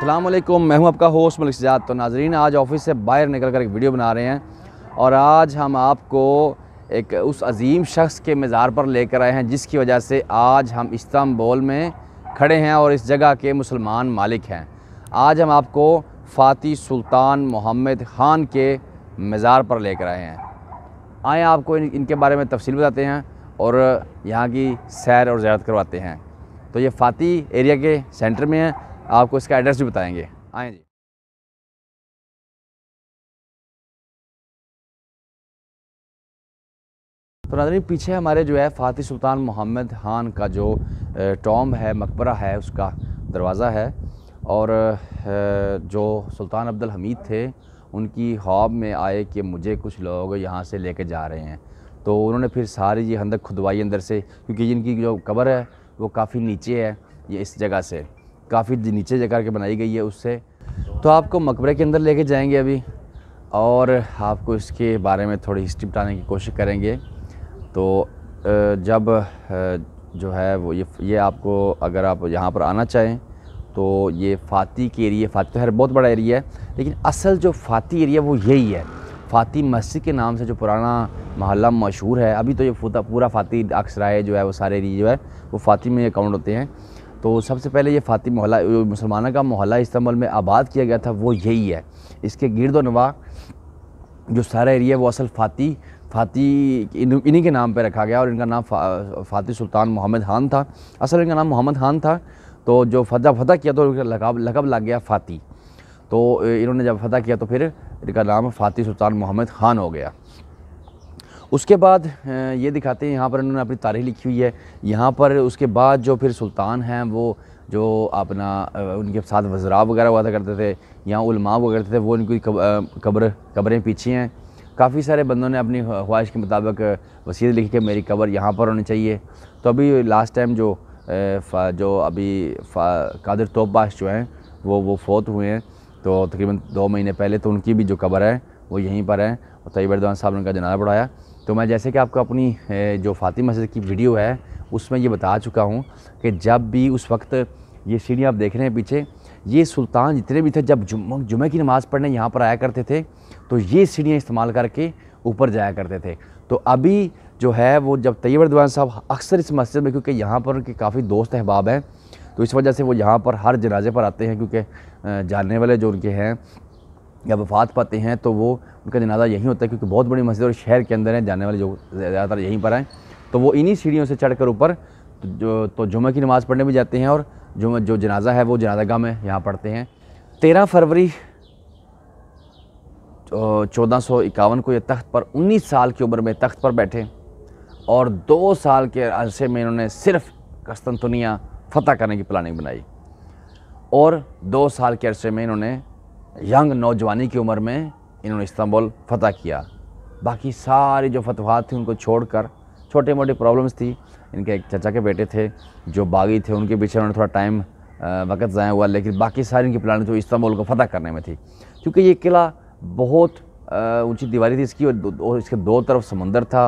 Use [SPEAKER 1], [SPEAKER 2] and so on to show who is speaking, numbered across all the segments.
[SPEAKER 1] अल्लाम मैं हूं आपका होस्ट मलिक सजाद तो नाजरीन आज ऑफिस से बाहर निकल कर एक वीडियो बना रहे हैं और आज हम आपको एक उस अजीम शख्स के मज़ार पर लेकर आए हैं जिसकी वजह से आज हम इस्तांबुल में खड़े हैं और इस जगह के मुसलमान मालिक हैं आज हम आपको फ़ाति सुल्तान मोहम्मद ख़ान के मज़ार पर लेकर आए हैं आए आपको इन, इनके बारे में तफसील बताते हैं और यहाँ की सैर और ज़्यारत करवाते हैं तो ये फ़ाती एरिया के सेंटर में है आपको इसका एड्रेस भी बताएँगे आए जी तो नाजरीन पीछे हमारे जो है फ़ाती सुल्तान मोहम्मद खान का जो टॉम है मकबरा है उसका दरवाज़ा है और जो सुल्तान अब्दुल हमीद थे उनकी ख्वाब में आए कि मुझे कुछ लोग यहाँ से लेके जा रहे हैं तो उन्होंने फिर सारी ये हंदक खुदवाई अंदर से क्योंकि इनकी जो कबर है वो काफ़ी नीचे है ये इस जगह से काफ़ी नीचे जगह के बनाई गई है उससे तो आपको मकबरे के अंदर लेके जाएंगे अभी और आपको इसके बारे में थोड़ी हिस्ट्री बताने की कोशिश करेंगे तो जब जो है वो ये ये आपको अगर आप यहाँ पर आना चाहें तो ये फ़ाती के एरिए फ़ाती तो बहुत बड़ा एरिया है लेकिन असल जो फ़ाती एरिया वो यही है फ़ाती मस्जिद के नाम से जो पुराना महल्ला मशहूर है अभी तो ये पूरा फ़ाती अक्सराए जो है वो सारे जो है वो फ़ाती में अकाउंट होते हैं तो सबसे पहले ये फ़ाती मोहल्ला मुसलमानों का मोहल्ला इस्तेमाल में आबाद किया गया था वो यही है इसके गिरद नवा जो सारा एरिया वो असल फ़ाती फ़ाती इन्हीं के नाम पर रखा गया और इनका नाम फा, फ़ाती सुल्तान मोहम्मद खान था असल इनका नाम मोहम्मद खान था तो जो फतह फतह किया तो लकब लकब लग गया फ़ाती तो इन्होंने जब फतह किया तो फिर इनका नाम फातिह सुल्तान मोहम्मद ख़ान हो गया उसके बाद ये दिखाते हैं यहाँ पर इन्होंने अपनी तारीख लिखी हुई है यहाँ पर उसके बाद जो फिर सुल्तान हैं वो जो अपना उनके साथ वजरा वगैरह हुआ करते थे यहाँ उलमा हुआ करते थे वो उनकी कब्र कब्रें पीछे हैं काफ़ी सारे बंदों ने अपनी ख्वाहिश के मुताबिक वसीयत लिखी कि मेरी कब्र यहाँ पर होनी चाहिए तो अभी लास्ट टाइम जो जो अभी कादिर तोबाश जो हैं वो वो फोत हुए हैं तो तकरीबन दो महीने पहले तो उनकी भी जो कब्र है वो यहीं पर है और तयब अरदान साहब ने उनका जनाजा पढ़ाया तो मैं जैसे कि आपको अपनी जो फातिह मस्जिद की वीडियो है उसमें ये बता चुका हूँ कि जब भी उस वक्त ये सीढ़ियाँ आप देख रहे हैं पीछे ये सुल्तान जितने भी थे जब जुम्मे जुम्मे की नमाज़ पढ़ने यहाँ पर आया करते थे तो ये सीढ़ियाँ इस्तेमाल करके ऊपर जाया करते थे तो अभी जो है वो जब तैयब अरदवान साहब अक्सर इस मस्जिद में क्योंकि यहाँ पर उनके काफ़ी दोस्त अहबाब हैं तो इस वजह से वो यहाँ पर हर जनाजे पर आते हैं क्योंकि जानने वाले जो उनके हैं या वफात पाते हैं तो वो उनका जनाजा यहीं होता है क्योंकि बहुत बड़ी मस्जिद और शहर के अंदर हैं जाने वाले जो ज़्यादातर यहीं पर आएँ तो वो इन्हीं सीढ़ियों से चढ़कर ऊपर तो जो तो जुमे की नमाज़ पढ़ने भी जाते हैं और जुमे जो जनाजा है वो जनाजा गाह में यहाँ पढ़ते हैं तेरह फरवरी चौदह सौ इक्यावन को ये तख्त पर उन्नीस साल की उम्र में तख्त पर बैठे और दो साल के अरसे में इन्होंने सिर्फ कस्तनतनिया फतह करने की प्लानिंग बनाई और दो साल के अरसे में इन्होंने यंग नौजवानी की उम्र में इन्होंने इस्तांबुल फतह किया बाकी सारी जो फतवाहत थी उनको छोड़कर छोटे मोटे प्रॉब्लम्स थी इनके एक चचा के बेटे थे जो बागी थे उनके पीछे उन्होंने थोड़ा टाइम वक़्त ज़ाया हुआ लेकिन बाकी सारी इनकी प्लानिंग थी इस्तांबुल को फतह करने में थी क्योंकि ये किला बहुत ऊंची दीवारी थी इसकी और इसके दो तरफ समंदर था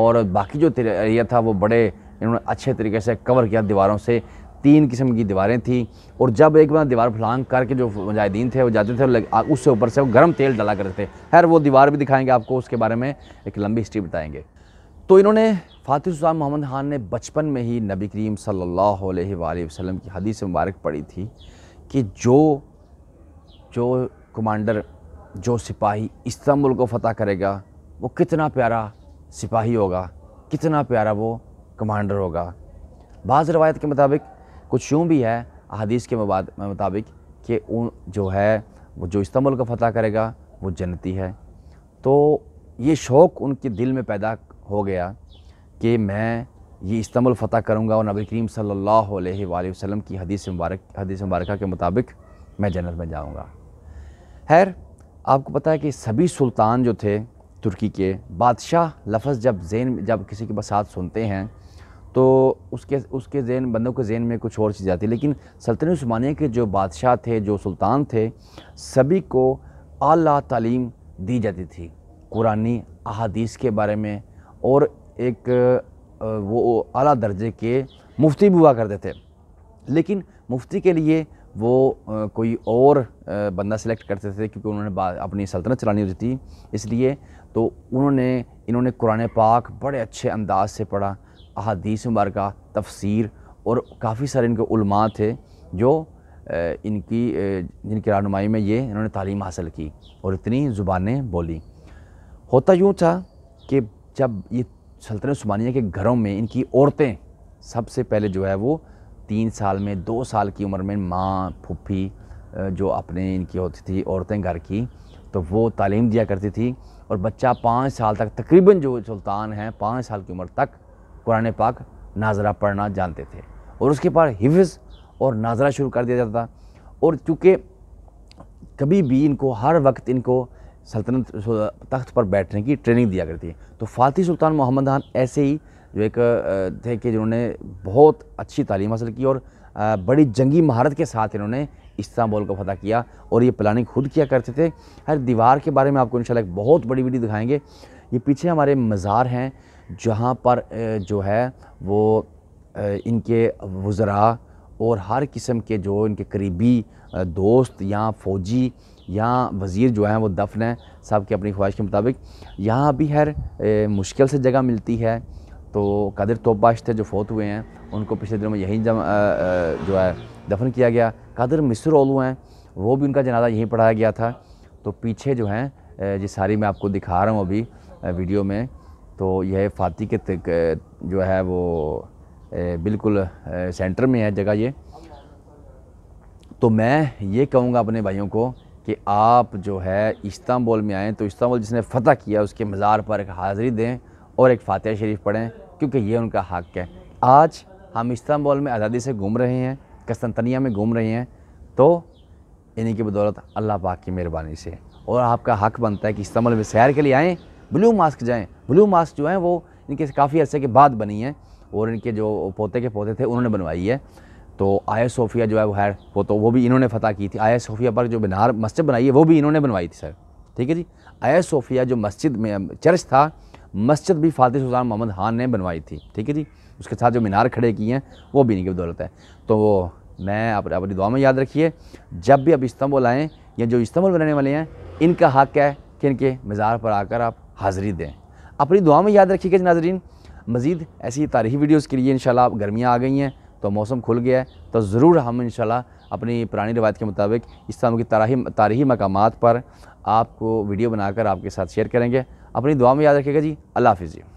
[SPEAKER 1] और बाकी जो एरिया था वो बड़े इन्होंने अच्छे तरीके से कवर किया दीवारों से तीन किस्म की दीवारें थी और जब एक बार दीवार फलांग करके जो मुजाहिदीन थे वो जाते थे उससे ऊपर से वो गर्म तेल डाला करते थे खैर वो दीवार भी दिखाएंगे आपको उसके बारे में एक लंबी हिस्ट्री बताएंगे तो इन्होंने फातिर सुल्तान मोहम्मद ख़ान ने बचपन में ही नबी करीम सल्लल्लाहु अलैहि वसल्लम की हदीस मुबारक पढ़ी थी कि जो जो कमांडर जो सिपाही इस्तांबुल को फतह करेगा वो कितना प्यारा सिपाही होगा कितना प्यारा वो कमांडर होगा बाज़ रवायत के मुताबिक कुछ यूँ भी है अदीस के मुताबिक कि उन जो है वो जो इस्तमल का फतह करेगा वो जन्नती है तो ये शौक़ उनके दिल में पैदा हो गया कि मैं ये इस्तमल फ़तह करूँगा और नबी करीम सल्लल्लाहु अलैहि वसल्लम की हदीस मुबारक हदीस मुबारक के मुताबिक मैं जन्नत में जाऊँगा खैर आपको पता है कि सभी सुल्तान जो थे तुर्की के बादशाह लफ्ज़ जब जेन जब किसी के बसात सुनते हैं तो उसके उसके जहन बंदों के जहन में कुछ और चीज़ आती है लेकिन सल्तन स्मानिया के जो बादशाह थे जो सुल्तान थे सभी को आला तालीम दी जाती थी कुरानी अहादीस के बारे में और एक वो आला दर्जे के मुफ्ती भी हुआ करते थे लेकिन मुफ्ती के लिए वो कोई और बंदा सिलेक्ट करते थे क्योंकि उन्होंने अपनी सल्तनत चलानी होती थी इसलिए तो उन्होंने इन्होंने कुरान पाक बड़े अच्छे अंदाज से पढ़ा अहादीस मुबारक तफसीर और काफ़ी सारे इनके उलमा थे जो इनकी जिनकी रहनुमाई में ये इन्होंने तालीम हासिल की और इतनी ज़ुबानें बोली होता यूँ था कि जब ये सल्तनत स्मानिया के घरों में इनकी औरतें सबसे पहले जो है वो तीन साल में दो साल की उम्र में माँ फूफी जो अपने इनकी होती थी औरतें घर की तो वो तालीम दिया करती थी और बच्चा पाँच साल तक तकरीबन जो सुल्तान हैं पाँच साल की उम्र तक कुरान पाक नाजरा पढ़ना जानते थे और उसके पास हिफ्ज़ और नाजरा शुरू कर दिया जाता और चूँकि कभी भी इनको हर वक्त इनको सल्तनत तख्त पर बैठने की ट्रेनिंग दिया करती है तो फ़ातिह सुल्तान मोहम्मद खान ऐसे ही जो एक थे कि जिन्होंने बहुत अच्छी तालीम हासिल की और बड़ी जंगी महारत के साथ इन्होंने इस्तांबुल को फतह किया और ये प्लानिंग खुद किया करते थे हर दीवार के बारे में आपको इंशाल्लाह एक बहुत बड़ी वीडियो दिखाएंगे ये पीछे हमारे मज़ार हैं जहाँ पर जो है वो इनके वज़रा और हर किस्म के जो इनके करीबी दोस्त या फ़ौजी या वज़ीर जो हैं वो दफन हैं सब की अपनी ख्वाहिश के मुताबिक यहाँ भी हर मुश्किल से जगह मिलती है तो कादिर तोबाश थे जो फोत हुए हैं उनको पिछले दिनों में यहीं जो है दफन किया गया कदर मिसर ओलू हैं वो भी उनका जनाजा यहीं पढ़ाया गया था तो पीछे जो हैं जिस सारी मैं आपको दिखा रहा हूँ अभी वीडियो में तो यह फाती के तक जो है वो बिल्कुल सेंटर में है जगह ये तो मैं ये कहूँगा अपने भाइयों को कि आप जो है इस्तांबुल में आएँ तो इस्तांबुल जिसने फ़तह किया उसके मज़ार पर एक हाज़री दें और एक फ़ातह शरीफ पढ़ें क्योंकि ये उनका हक है आज हम इस्तांबुल में आज़ादी से घूम रहे हैं कस्तनतनिया में घूम रहे हैं तो इन्हीं की बदौलत अल्लाह पाक की मेहरबानी से और आपका हक बनता है कि इस्तांबुल में सैर के लिए आएँ ब्लू मास्क जाएँ ब्लू मास्क जो हैं वो इनके काफ़ी अर्से के बाद बनी हैं और इनके जो पोते के पोते थे उन्होंने बनवाई है तो आया सोफिया जो है वो है वो तो वो भी इन्होंने फतह की थी आया सोफिया पर जो बिनार मस्जिद बनाई है वो भी इन्होंने बनवाई थी सर ठीक है जी आया सोफिया जो मस्जिद में चर्च था मस्जिद भी फातह सुल्तान मोहम्मद खान ने बनवाई थी ठीक है जी उसके साथ जो मीनार खड़े किए हैं वो भी इनकी बदौलत है तो वो मैं आप अपनी दुआ में याद रखिए जब भी आप इस्तंबुल आएँ या जो इस्तंबुल बनाने वाले हैं इनका हक है कि इनके मज़ार पर आकर आप हाज़िरी दें अपनी दुआ में याद रखिएगा नाजरीन मज़ीद ऐसी तारीखी वीडियोज़ के लिए इन आप गर्मियाँ आ गई हैं तो मौसम खुल गया है तो ज़रूर हम इन अपनी पुरानी रवायत के मुताबिक इस तरह की तारीखी तारीखी मकाम पर आपको वीडियो बनाकर आपके साथ शेयर करेंगे अपनी दुआ में याद रखिएगा जी अल्लाह हाफिज़ जी